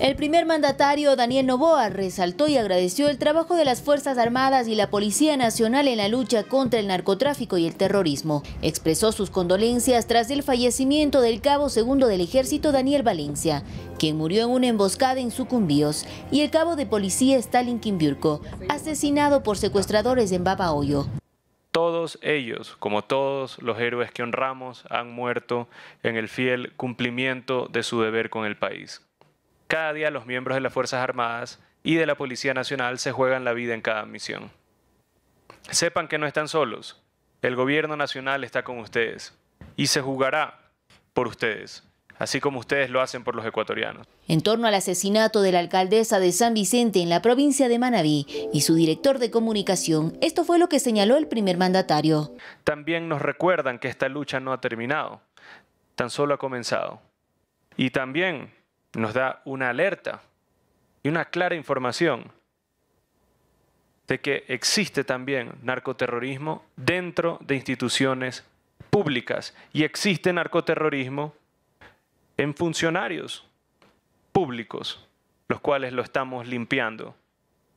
El primer mandatario Daniel Novoa resaltó y agradeció el trabajo de las Fuerzas Armadas y la Policía Nacional en la lucha contra el narcotráfico y el terrorismo. Expresó sus condolencias tras el fallecimiento del cabo segundo del ejército Daniel Valencia, quien murió en una emboscada en Sucumbíos, y el cabo de policía Stalin Kimbiurco, asesinado por secuestradores en Babahoyo. Todos ellos, como todos los héroes que honramos, han muerto en el fiel cumplimiento de su deber con el país. Cada día los miembros de las Fuerzas Armadas y de la Policía Nacional se juegan la vida en cada misión. Sepan que no están solos. El gobierno nacional está con ustedes y se jugará por ustedes, así como ustedes lo hacen por los ecuatorianos. En torno al asesinato de la alcaldesa de San Vicente en la provincia de Manabí y su director de comunicación, esto fue lo que señaló el primer mandatario. También nos recuerdan que esta lucha no ha terminado, tan solo ha comenzado. Y también nos da una alerta y una clara información de que existe también narcoterrorismo dentro de instituciones públicas y existe narcoterrorismo en funcionarios públicos, los cuales lo estamos limpiando.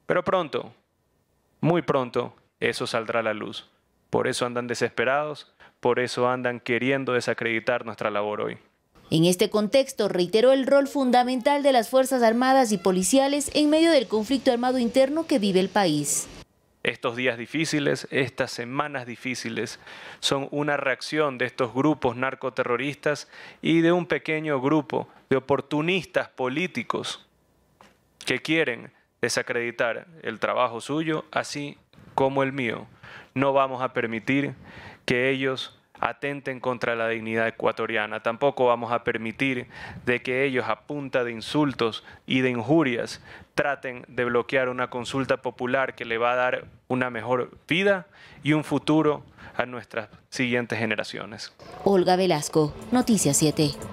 Pero pronto, muy pronto, eso saldrá a la luz. Por eso andan desesperados, por eso andan queriendo desacreditar nuestra labor hoy. En este contexto, reiteró el rol fundamental de las Fuerzas Armadas y policiales en medio del conflicto armado interno que vive el país. Estos días difíciles, estas semanas difíciles, son una reacción de estos grupos narcoterroristas y de un pequeño grupo de oportunistas políticos que quieren desacreditar el trabajo suyo, así como el mío. No vamos a permitir que ellos atenten contra la dignidad ecuatoriana. Tampoco vamos a permitir de que ellos a punta de insultos y de injurias traten de bloquear una consulta popular que le va a dar una mejor vida y un futuro a nuestras siguientes generaciones. Olga Velasco, Noticias 7.